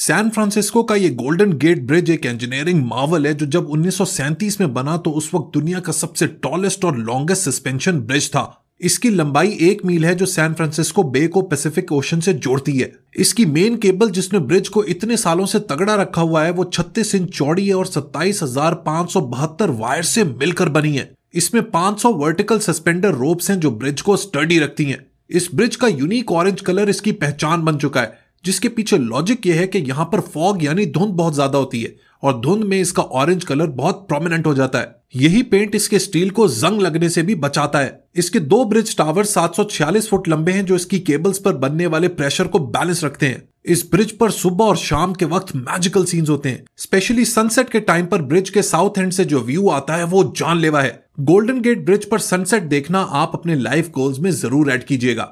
San Francisco का ये golden gate bridge एक इंजीनियरिंग मावल है जो जब उन्नीस में बना तो उस वक्त दुनिया का सबसे टॉलेस्ट और लॉन्गेस्ट सस्पेंशन ब्रिज था इसकी लंबाई एक मील है जो सैन फ्रांसिस्को बे को पैसिफिक ओशन से जोड़ती है इसकी मेन केबल जिसने ब्रिज को इतने सालों से तगड़ा रखा हुआ है वो छत्तीस इंच चौड़ी है और सत्ताईस हजार पांच सौ बहत्तर वायर से मिलकर बनी है इसमें 500 वर्टिकल सस्पेंडर रोप्स हैं जो ब्रिज को स्टडी रखती हैं। इस ब्रिज का यूनिक ऑरेंज कलर इसकी पहचान बन चुका है जिसके पीछे लॉजिक ये है कि यहाँ पर फॉग यानी धुंध बहुत ज्यादा होती है और धुंध में इसका ऑरेंज कलर बहुत प्रोमिनेंट हो जाता है यही पेंट इसके स्टील को जंग लगने से भी बचाता है इसके दो ब्रिज टावर 746 फुट लंबे हैं जो इसकी केबल्स पर बनने वाले प्रेशर को बैलेंस रखते हैं इस ब्रिज पर सुबह और शाम के वक्त मैजिकल सीन्स होते हैं स्पेशली सनसेट के टाइम पर ब्रिज के साउथ एंड से जो व्यू आता है वो जानलेवा है गोल्डन गेट ब्रिज पर सनसेट देखना आप अपने लाइफ गोल्स में जरूर ऐड कीजिएगा